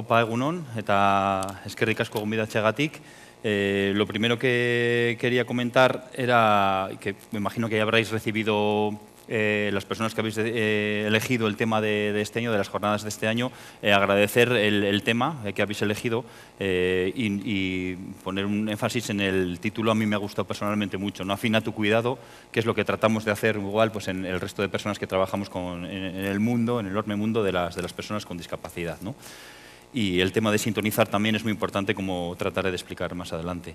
Jopa Egunon, eta eskerrik asko comida Eh, lo primero que quería comentar era que me imagino que ya habréis recibido eh, las personas que habéis eh, elegido el tema de, este año, de las jornadas de este año, eh, agradecer el, tema que habéis elegido y, poner un énfasis en el título. A mí me ha gustado personalmente mucho, ¿no? Afina tu cuidado, que es lo que tratamos de hacer igual pues, en el resto de personas que trabajamos con, en, en, el mundo, en el enorme mundo de las, de las personas con discapacidad. ¿no? Y el tema de sintonizar también es muy importante, como trataré de explicar más adelante.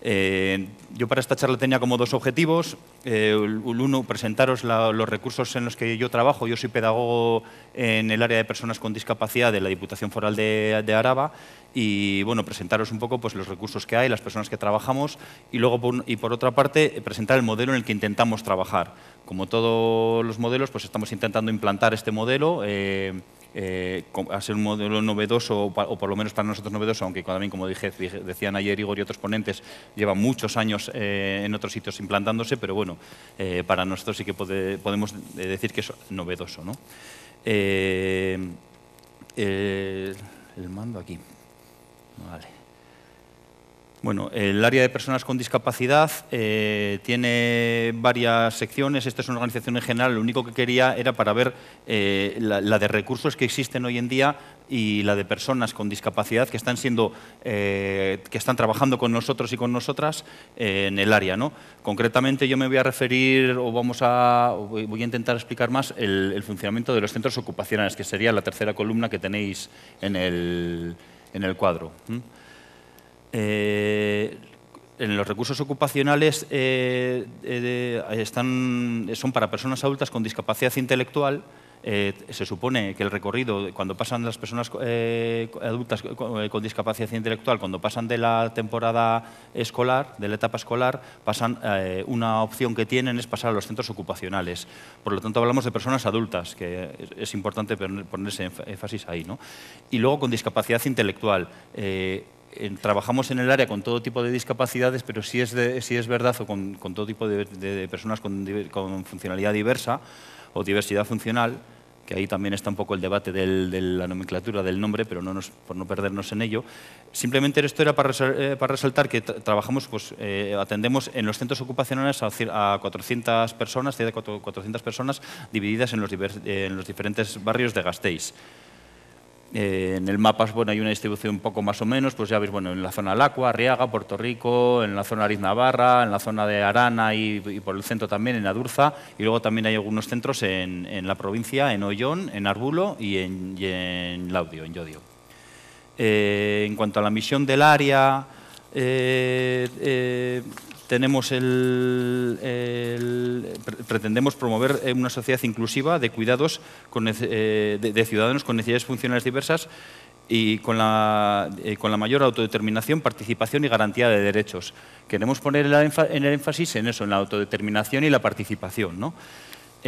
Eh, yo para esta charla tenía como dos objetivos. Eh, uno, presentaros los recursos en los que yo trabajo. Yo soy pedagogo en el área de personas con discapacidad de la Diputación Foral de, de Araba y bueno, presentaros un poco pues, los recursos que hay, las personas que trabajamos y luego, y por otra parte, presentar el modelo en el que intentamos trabajar. Como todos los modelos, pues estamos intentando implantar este modelo. Eh, eh, a ser un modelo novedoso, o, por lo menos para nosotros novedoso, aunque también, como dije, decían ayer Igor y otros ponentes, lleva muchos años eh, en otros sitios implantándose, pero bueno, eh, para nosotros sí que podemos eh, decir que es novedoso. ¿no? el mando aquí. Vale. Bueno, el área de personas con discapacidad eh, tiene varias secciones. Esta es una organización en general. Lo único que quería era para ver eh, la, de recursos que existen hoy en día y la de personas con discapacidad que están siendo, eh, que están trabajando con nosotros y con nosotras en el área. ¿no? Concretamente, yo me voy a referir o vamos a, voy a intentar explicar más el, funcionamiento de los centros ocupacionales, que sería la tercera columna que tenéis en el, en el cuadro. Eh, en los recursos ocupacionales eh, eh, están, son para personas adultas con discapacidad intelectual. se supone que el recorrido, cuando pasan las personas adultas con, discapacidad intelectual, cuando pasan de la temporada escolar, de la etapa escolar, pasan una opción que tienen es pasar a los centros ocupacionales. Por lo tanto, hablamos de personas adultas, que es importante ponerse énfasis ahí. ¿no? Y luego con discapacidad intelectual trabajamos en el área con todo tipo de discapacidades, pero sí es, es verdad, o con, todo tipo de, personas con, funcionalidad diversa o diversidad funcional, que ahí también está un poco el debate de la nomenclatura del nombre, pero no por no perdernos en ello. Simplemente esto era para, eh, resaltar que trabajamos, pues, eh, atendemos en los centros ocupacionales a, 400 personas, cerca de 400 personas divididas en los, en los diferentes barrios de Gasteiz. Eh, en el mapa bueno, hay una distribución un poco más o menos, pues ya veis, bueno, en la zona Lacua, Arriaga, Puerto Rico, en la zona Ariz Navarra, en la zona de Arana y, por el centro también, en Adurza, y luego también hay algunos centros en, la provincia, en Hoyón, en Arbulo y en, en Laudio, en Yodio. Eh, en cuanto a la misión del área, eh, tenemos el, pretendemos promover eh, una sociedad inclusiva de cuidados eh, de, ciudadanos con necesidades funcionales diversas y con la, eh, con la mayor autodeterminación, participación y garantía de derechos. Queremos poner el, el énfasis en eso, en la autodeterminación y la participación. ¿no?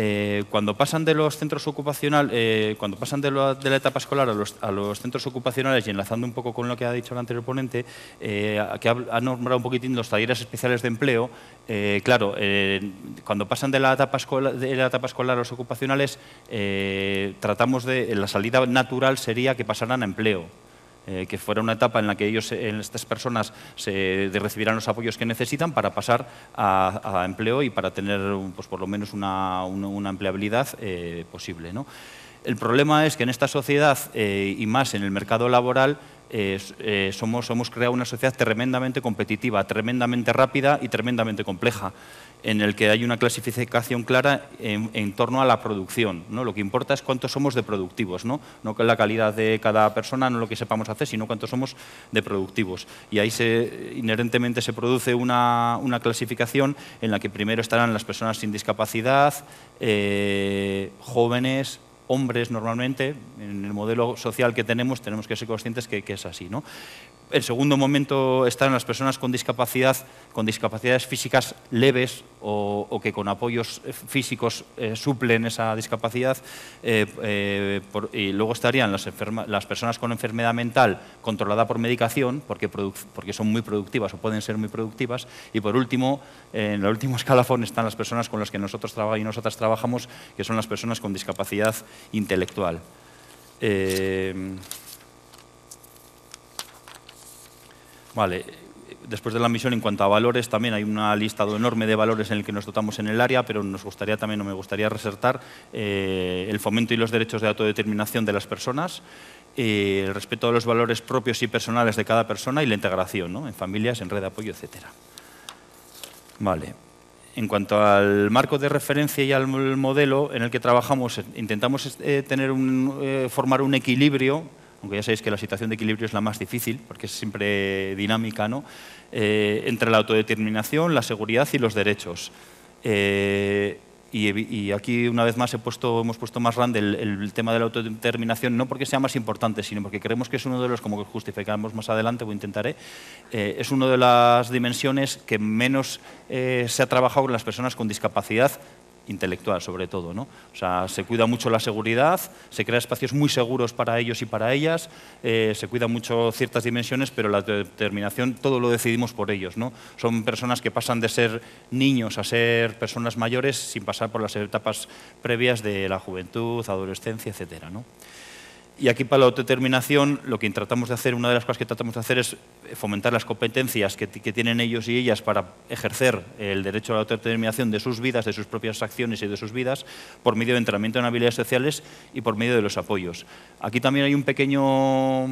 Eh, cuando pasan de los centros ocupacional, eh, cuando pasan de, la etapa escolar a los, centros ocupacionales y enlazando un poco con lo que ha dicho el anterior ponente, eh, que ha, nombrado un poquitín los talleres especiales de empleo, claro, cuando pasan de la, etapa escolar, de la etapa escolar a los ocupacionales, tratamos de la salida natural sería que pasaran a empleo eh, que fuera una etapa en la que ellos, eh, estas personas se recibirán los apoyos que necesitan para pasar a, empleo y para tener pues, por lo menos una, empleabilidad eh, posible. ¿no? El problema es que en esta sociedad, eh, y más en el mercado laboral, eh, eh, somos, hemos creado una sociedad tremendamente competitiva, tremendamente rápida y tremendamente compleja, en el que hay una clasificación clara en, torno a la producción. ¿no? Lo que importa es cuántos somos de productivos, no, no la calidad de cada persona, no lo que sepamos hacer, sino cuántos somos de productivos. Y ahí inherentemente se produce una, clasificación en la que primero estarán las personas sin discapacidad, jóvenes, hombres normalmente, en el modelo social que tenemos, tenemos que ser conscientes que, que es así. ¿no? El segundo momento están las personas con discapacidad, con discapacidades físicas leves o, que con apoyos eh, físicos eh, suplen esa discapacidad. Eh, y luego estarían las, personas con enfermedad mental controlada por medicación, porque, porque, son muy productivas o pueden ser muy productivas. Y por último, en el último escalafón están las personas con las que nosotros y nosotras trabajamos, que son las personas con discapacidad intelectual. Vale, después de la misión, en cuanto a valores, también hay una lista enorme de valores en el que nos dotamos en el área, pero nos gustaría también, o me gustaría resaltar, eh, el fomento y los derechos de autodeterminación de las personas, eh, el respeto a los valores propios y personales de cada persona y la integración ¿no? en familias, en red de apoyo, etc. Vale. En cuanto al marco de referencia y al modelo en el que trabajamos, intentamos eh, tener formar un equilibrio aunque ya sabéis que la situación de equilibrio es la más difícil, porque es siempre dinámica, ¿no? Eh, entre la autodeterminación, la seguridad y los derechos. Eh, y, aquí una vez más hemos puesto más grande el, tema de la autodeterminación, no porque sea más importante, sino porque creemos que es uno de los, como justificamos más adelante, o intentaré, eh, es una de las dimensiones que menos se ha trabajado con las personas con discapacidad intelectual sobre todo. ¿no? sea, se cuida mucho la seguridad, se crea espacios muy seguros para ellos y para ellas, eh, se cuida mucho ciertas dimensiones, pero la determinación todo lo decidimos por ellos. ¿no? Son personas que pasan de ser niños a ser personas mayores sin pasar por las etapas previas de la juventud, adolescencia, etc. ¿no? Y aquí para la autodeterminación lo que tratamos de hacer, una de las cosas que tratamos de hacer es eh, fomentar las competencias que, tienen ellos y ellas para ejercer el derecho a la autodeterminación de sus vidas, de sus propias acciones y de sus vidas por medio de entrenamiento en habilidades sociales y por medio de los apoyos. Aquí también hay un pequeño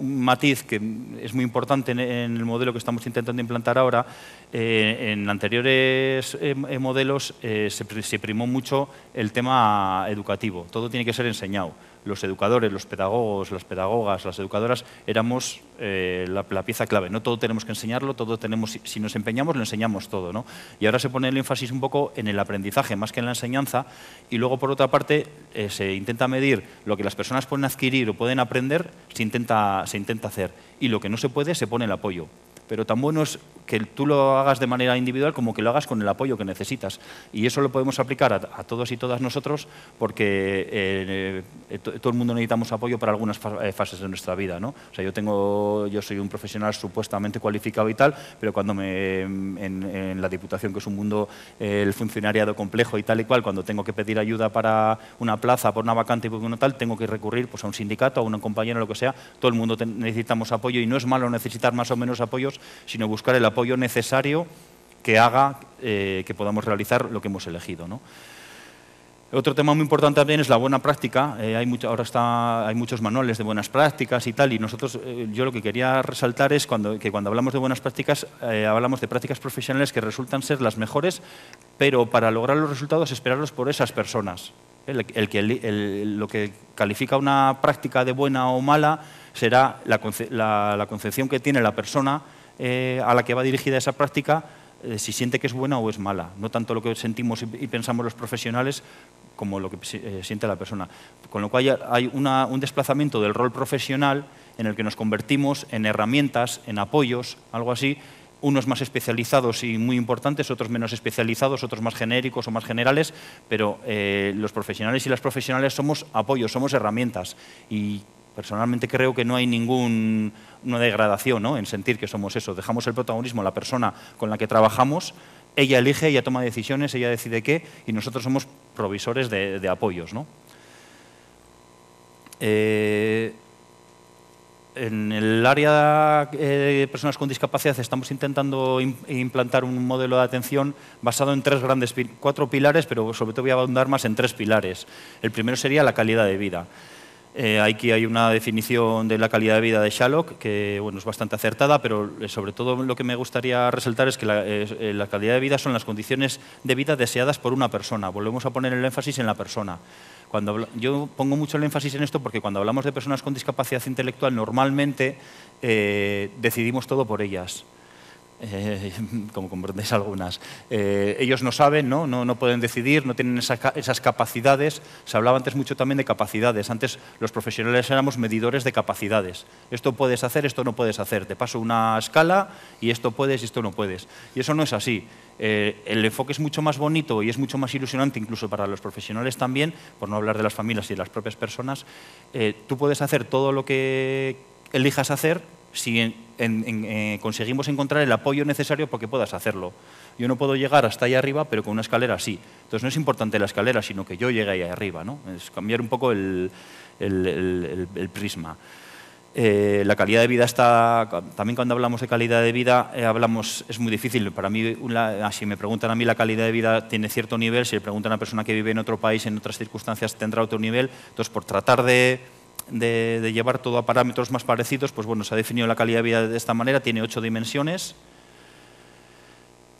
matiz que es muy importante en, el modelo que estamos intentando implantar ahora. Eh, en anteriores eh, modelos se primó mucho el tema educativo, todo tiene que ser enseñado los educadores, los pedagogos, las pedagogas, las educadoras, éramos eh, la, pieza clave. No todo tenemos que enseñarlo, todo tenemos, si nos empeñamos, lo enseñamos todo. ¿no? Y ahora se pone el énfasis un poco en el aprendizaje más que en la enseñanza y luego, por otra parte, eh, se intenta medir lo que las personas pueden adquirir o pueden aprender, se intenta, se intenta hacer. Y lo que no se puede, se pone el apoyo pero tan bueno es que tú lo hagas de manera individual como que lo hagas con el apoyo que necesitas. Y eso lo podemos aplicar a, todos y todas nosotros porque eh, eh, todo el mundo necesitamos apoyo para algunas eh, fases de nuestra vida. O sea, yo, tengo, yo soy un profesional supuestamente cualificado y tal, pero cuando me, en, la Diputación, que es un mundo, el funcionariado complejo y tal y cual, cuando tengo que pedir ayuda para una plaza, por una vacante y por una tal, tengo que recurrir pues, a un sindicato, a una compañera lo que sea. Todo el mundo necesitamos apoyo y no es malo necesitar más o menos apoyos sino buscar el apoyo necesario que haga eh, que podamos realizar lo que hemos elegido. Otro tema muy importante también es la buena práctica. Eh, hay ahora hay muchos manuales de buenas prácticas y tal, y nosotros, eh, yo lo que quería resaltar es que cuando hablamos de buenas prácticas, hablamos de prácticas profesionales que resultan ser las mejores, pero para lograr los resultados esperarlos por esas personas. lo que califica una práctica de buena o mala será la concepción que tiene la persona eh, a la que va dirigida esa práctica, eh, si siente que es buena o es mala. No tanto lo que sentimos y pensamos los profesionales como lo que eh, siente la persona. Con lo cual hay un desplazamiento del rol profesional en el que nos convertimos en herramientas, en apoyos, algo así, unos más especializados y muy importantes, otros menos especializados, otros más genéricos o más generales, pero los profesionales y las profesionales somos apoyos, somos herramientas. Y Personalmente creo que no hay ninguna degradación en sentir que somos eso. Dejamos el protagonismo a la persona con la que trabajamos, ella elige, ella toma decisiones, ella decide qué, y nosotros somos provisores de, apoyos. ¿no? Eh, en el área eh, de personas con discapacidad estamos intentando implantar un modelo de atención basado en tres grandes, cuatro pilares, pero sobre todo voy a abundar más en tres pilares. El primero sería la calidad de vida. Eh, aquí hay una definición de la calidad de vida de Shalock que bueno, es bastante acertada, pero eh, sobre todo lo que me gustaría resaltar es que eh, la, calidad de vida son las condiciones de vida deseadas por una persona. Volvemos a poner el énfasis en la persona. Cuando yo pongo mucho el énfasis en esto porque cuando hablamos de personas con discapacidad intelectual normalmente decidimos todo por ellas. Eh, como comprendéis algunas. Eh, ellos no saben, ¿no? pueden decidir, no tienen esas capacidades. Se hablaba antes mucho también de capacidades. Antes los profesionales éramos medidores de capacidades. Esto puedes hacer, esto no puedes hacer. Te paso una escala y esto puedes y esto no puedes. Y eso no es así. Eh, el enfoque es mucho más bonito y es mucho más ilusionante incluso para los profesionales también, por no hablar de las familias y de las propias personas. tú puedes hacer todo lo que elijas hacer si eh, conseguimos encontrar el apoyo necesario para que puedas hacerlo. Yo no puedo llegar hasta ahí arriba, pero con una escalera sí. Entonces no es importante la escalera, sino que yo llegue ahí arriba. ¿no? Es cambiar un poco el, prisma. Eh, la calidad de vida está, también cuando hablamos de calidad de vida, eh, hablamos, es muy difícil. Para mí, así ah, si me preguntan a mí la calidad de vida tiene cierto nivel, si le preguntan a una persona que vive en otro país, en otras circunstancias, tendrá otro nivel. Entonces, por tratar de, de, llevar todo a parámetros más parecidos, pues bueno, se ha definido la calidad de vida de esta manera, tiene ocho dimensiones.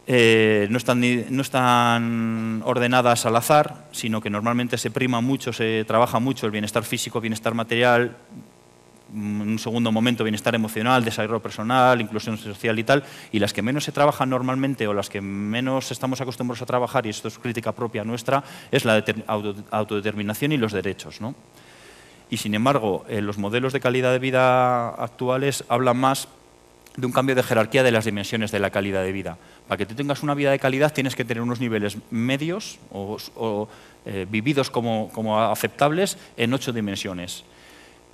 Eh, no, están, no, están, ordenadas al azar, sino que normalmente se prima mucho, se trabaja mucho el bienestar físico, bienestar material, en mm, un segundo momento bienestar emocional, desarrollo personal, inclusión social y tal, y las que menos se trabajan normalmente o las que menos estamos acostumbrados a trabajar, y esto es crítica propia nuestra, es la autodeterminación y los derechos. ¿no? y sin embargo eh, los modelos de calidad de vida actuales hablan más de un cambio de jerarquía de las dimensiones de la calidad de vida. Para que tú tengas una vida de calidad tienes que tener unos niveles medios o, eh, vividos como, como aceptables en ocho dimensiones,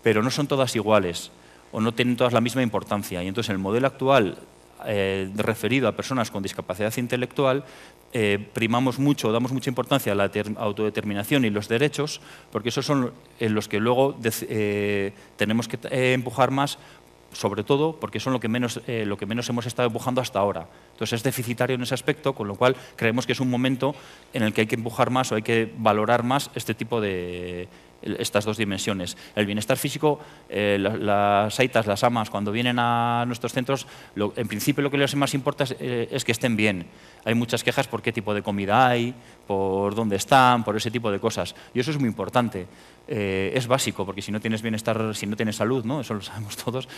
pero no son todas iguales o no tienen todas la misma importancia. Y entonces el modelo actual eh, referido a personas con discapacidad intelectual, eh, primamos mucho, damos mucha importancia a la autodeterminación y los derechos, porque esos son en los que luego eh, tenemos que empujar más, sobre todo porque son lo lo que menos hemos estado empujando hasta ahora. Entonces es deficitario en ese aspecto, con lo cual creemos que es un momento en el que hay que empujar más o hay que valorar más este tipo de estas dos dimensiones. El bienestar físico, eh, las aitas, las amas, cuando vienen a nuestros centros, en principio lo que les más importa eh, es, que estén bien. Hay muchas quejas por qué tipo de comida hay, por dónde están, por ese tipo de cosas. Y eso es muy importante. Eh, es básico, porque si no tienes bienestar, si no tienes salud, ¿no? eso lo sabemos todos,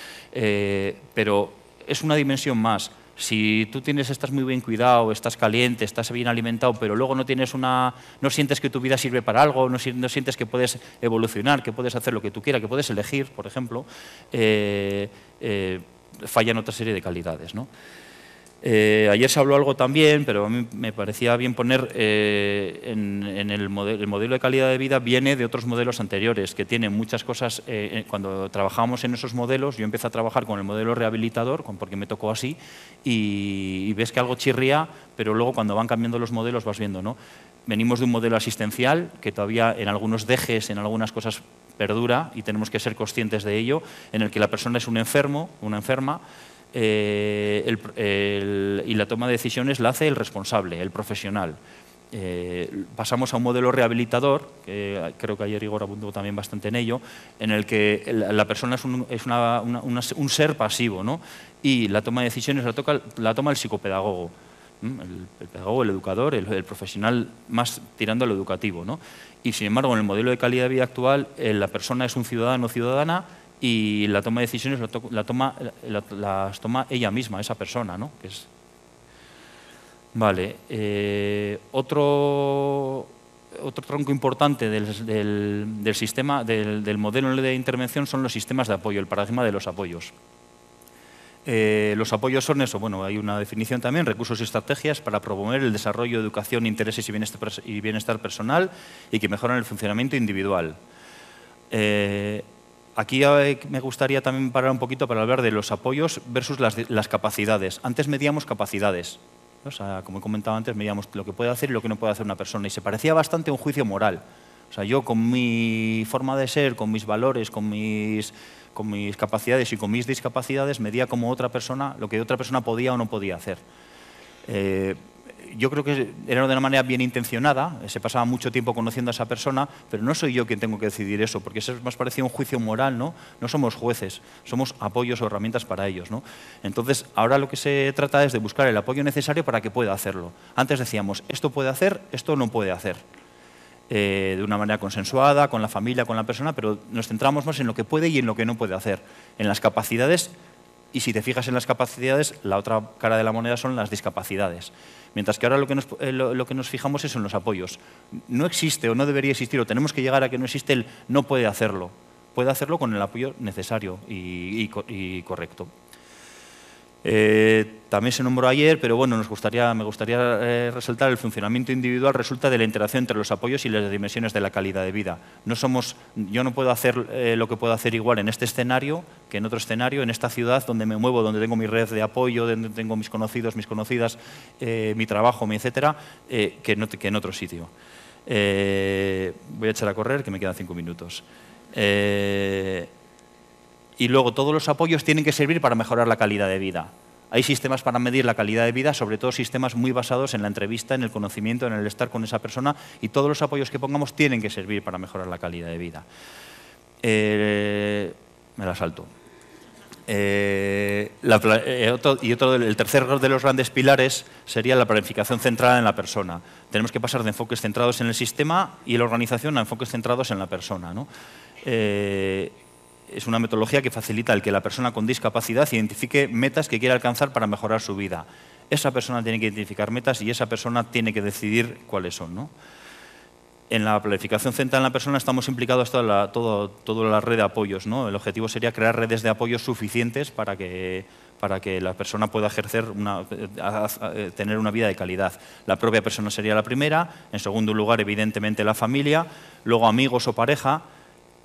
pero es una dimensión más. Si tú tienes, estás muy bien cuidado, estás caliente, estás bien alimentado, pero luego no, tienes una, no sientes que tu vida sirve para algo, no, sientes que puedes evolucionar, que puedes hacer lo que tú quieras, que puedes elegir, por ejemplo, eh, eh fallan otra serie de calidades. ¿no? Eh, ayer se habló algo también, pero a mí me parecía bien poner eh, en, el, modelo de calidad de vida viene de otros modelos anteriores, que tienen muchas cosas. Eh, cuando trabajamos en esos modelos, yo empecé a trabajar con el modelo rehabilitador, porque me tocó así, y, ves que algo chirría, pero luego cuando van cambiando los modelos vas viendo, ¿no? Venimos de un modelo asistencial que todavía en algunos dejes, en algunas cosas perdura y tenemos que ser conscientes de ello, en el que la persona es un enfermo, una enferma, eh, y la toma de decisiones la hace el responsable, el profesional. Eh, pasamos a un modelo rehabilitador, que creo que ayer Igor abundó también bastante en ello, en el que la persona es un, ser pasivo y la toma de decisiones la, toca, la toma el psicopedagogo. El, pedagogo, el educador, el, profesional más tirando al educativo. Y sin embargo, en el modelo de calidad de vida actual, eh, la persona es un ciudadano o ciudadana y la toma de decisiones toma, las toma ella misma, esa persona, ¿no? Vale. Eh, otro, tronco importante del, sistema, del, modelo de intervención son los sistemas de apoyo, el paradigma de los apoyos. Eh, los apoyos son eso, bueno, hay una definición también, recursos y estrategias para promover el desarrollo, educación, intereses y bienestar, y bienestar personal y que mejoran el funcionamiento individual. Eh, aquí eh, me gustaría también parar un poquito para hablar de los apoyos versus las, capacidades. Antes medíamos capacidades. O sea, como he comentado antes, medíamos lo que puede hacer y lo que no puede hacer una persona. Y se parecía bastante a un juicio moral. O sea, yo con mi forma de ser, con mis valores, con mis, capacidades y con mis discapacidades, medía como otra persona lo que otra persona podía o no podía hacer. Eh, yo creo que era de una manera bien intencionada, se pasaba mucho tiempo conociendo a esa persona, pero no soy yo quien tengo que decidir eso, porque eso es más parecido a un juicio moral, ¿no? No somos jueces, somos apoyos o herramientas para ellos, ¿no? Entonces, ahora lo que se trata es de buscar el apoyo necesario para que pueda hacerlo. Antes decíamos, esto puede hacer, esto no puede hacer. Eh, de una manera consensuada, con la familia, con la persona, pero nos centramos más en lo que puede y en lo que no puede hacer, en las capacidades y si te fijas en las capacidades, la otra cara de la moneda son las discapacidades. Mientras que ahora eh, lo que, nos, fijamos es en los apoyos. No existe o no debería existir o tenemos que llegar a que no existe el no puede hacerlo. Puede hacerlo con el apoyo necesario y correcto. Eh, también se nombró ayer, pero bueno, nos gustaría, me gustaría eh, resaltar el funcionamiento individual resulta de la interacción entre los apoyos y las dimensiones de la calidad de vida. No somos, yo no puedo hacer eh, lo que puedo hacer igual en este escenario que en otro escenario, en esta ciudad donde me muevo, donde tengo mi red de apoyo, donde tengo mis conocidos, mis conocidas, mi trabajo, mi etcétera, que, en otro sitio. voy a echar a correr, que me quedan cinco minutos y luego todos los apoyos tienen que servir para mejorar la calidad de vida. Hay sistemas para medir la calidad de vida, sobre todo sistemas muy basados en la entrevista, en el conocimiento, en el estar con esa persona y todos los apoyos que pongamos tienen que servir para mejorar la calidad de vida. Eh, me la salto. Eh, eh, y otro, el tercer de los grandes pilares sería la planificación centrada en la persona. Tenemos que pasar de enfoques centrados en el sistema y la organización a enfoques centrados en la persona. ¿no? es una metodología que facilita el que la persona con discapacidad identifique metas que quiere alcanzar para mejorar su vida. Esa persona tiene que identificar metas y esa persona tiene que decidir cuáles son. En la planificación central en la persona estamos implicados toda la, toda la red de apoyos. El objetivo sería crear redes de apoyos suficientes para que, la persona pueda ejercer eh, eh, tener una vida de calidad. La propia persona sería la primera, en segundo lugar, evidentemente, la familia, luego amigos o pareja,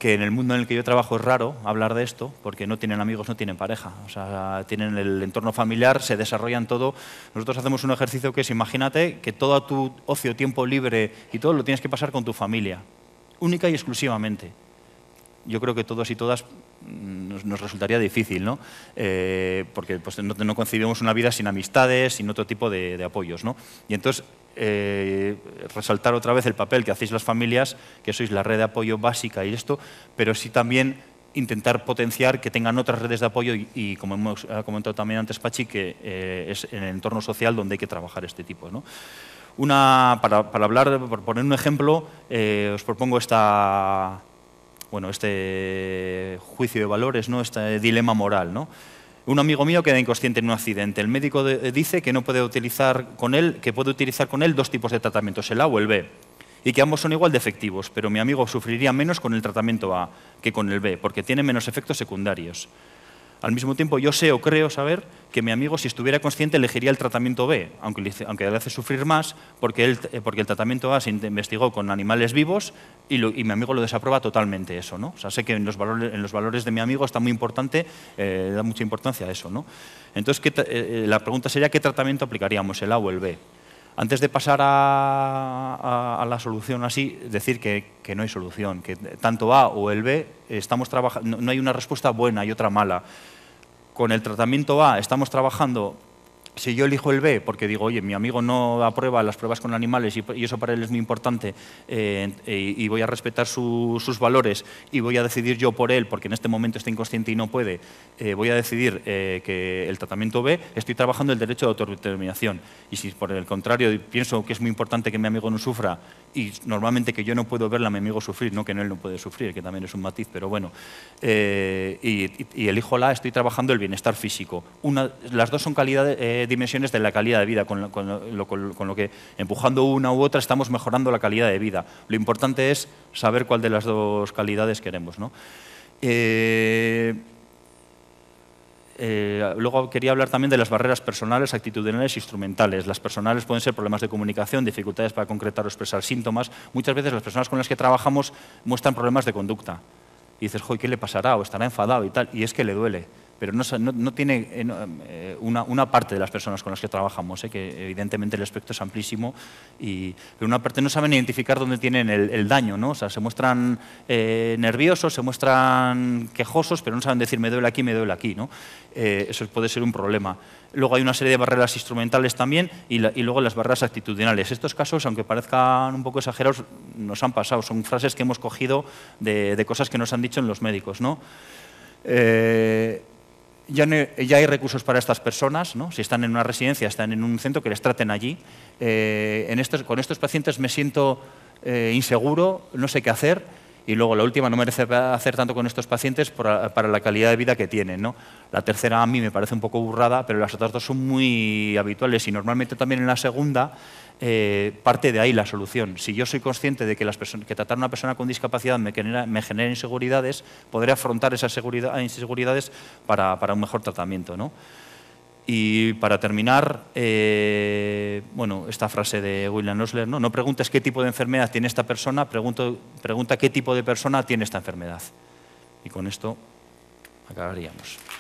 que en el mundo en el que yo trabajo es raro hablar de esto, porque no tienen amigos, no tienen pareja. O sea, tienen el entorno familiar, se desarrollan todo. Nosotros hacemos un ejercicio que es, imagínate que todo tu ocio, tiempo libre y todo lo tienes que pasar con tu familia, única y exclusivamente. Yo creo que todos y todas mm, nos, resultaría difícil, ¿no? Eh, porque pues, no, no, concibimos una vida sin amistades, sin otro tipo de, de apoyos, ¿no? Y entonces eh, resaltar otra vez el papel que hacéis las familias, que sois la red de apoyo básica y esto, pero sí también intentar potenciar que tengan otras redes de apoyo y, como hemos comentado también antes Pachi, que eh, es en el entorno social donde hay que trabajar este tipo. para, hablar, poner un ejemplo, eh, os propongo esta, este juicio de valores, ¿no? este dilema moral. ¿no? un amigo mío queda inconsciente en un accidente. El médico dice que no puede utilizar con él, que puede utilizar con él dos tipos de tratamientos, el A o el B, y que ambos son igual de efectivos, pero mi amigo sufriría menos con el tratamiento A que con el B, porque tiene menos efectos secundarios. Al mismo tiempo, yo sé o creo saber que mi amigo, si estuviera consciente, elegiría el tratamiento B, aunque le, aunque hace sufrir más, porque, él, eh, porque el tratamiento A se investigó con animales vivos y, y mi amigo lo desaprueba totalmente eso. ¿no? O sea, sé que en los, valores, en los valores de mi amigo está muy importante, eh, da mucha importancia a eso. ¿no? Entonces, eh, la pregunta sería, ¿qué tratamiento aplicaríamos, el A o el B? Antes de pasar a, la solución así, decir que, que, no hay solución, que tanto A o el B estamos trabajando, no hay una respuesta buena y otra mala. Con el tratamiento A estamos trabajando si yo elijo el B porque digo, oye, mi amigo no aprueba las pruebas con animales y, eso para él es muy importante eh, y, voy a respetar sus valores y voy a decidir yo por él porque en este momento está inconsciente y no puede, eh, voy a decidir eh, que el tratamiento B, estoy trabajando el derecho de autodeterminación. Y si por el contrario pienso que es muy importante que mi amigo no sufra y normalmente que yo no puedo ver a mi amigo sufrir, no que no él no puede sufrir, que también es un matiz, pero bueno, y, y, elijo la, estoy trabajando el bienestar físico. las dos son calidades dimensiones de la calidad de vida, con lo, que empujando una u otra estamos mejorando la calidad de vida. Lo importante es saber cuál de las dos calidades queremos. ¿no? Eh, eh, luego quería hablar también de las barreras personales, actitudinales e instrumentales. Las personales pueden ser problemas de comunicación, dificultades para concretar o expresar síntomas. Muchas veces las personas con las que trabajamos muestran problemas de conducta. Y dices, ¿qué le pasará? O estará enfadado y tal. Y es que le duele pero no, tiene eh, eh, una, parte de las personas con las que trabajamos, eh, que evidentemente el aspecto es amplísimo, y, pero una parte no saben identificar dónde tienen el, daño, ¿no? O sea, se muestran nerviosos, se muestran quejosos, pero no saben decir me duele aquí, me duele aquí, ¿no? eso puede ser un problema. Luego hay una serie de barreras instrumentales también y, luego las barreras actitudinales. Estos casos, aunque parezcan un poco exagerados, nos han pasado. Son frases que hemos cogido de, cosas que nos han dicho en los médicos. ¿no? Eh, ya, hay recursos para estas personas, ¿no? si están en una residencia, están en un centro, que les traten allí. Eh, con estos pacientes me siento eh, inseguro, no sé qué hacer y luego la última, no merece hacer tanto con estos pacientes para la calidad de vida que tienen. La tercera a mí me parece un poco burrada, pero las otras dos son muy habituales y normalmente también en la segunda eh, parte de ahí la solución. Si yo soy consciente de que, las que tratar a una persona con discapacidad me genera, me genera inseguridades, podré afrontar esas inseguridades para, para un mejor tratamiento. ¿no? Y para terminar, eh, bueno, esta frase de William Osler, ¿no? no preguntes qué tipo de enfermedad tiene esta persona, pregunta qué tipo de persona tiene esta enfermedad. Y con esto acabaríamos.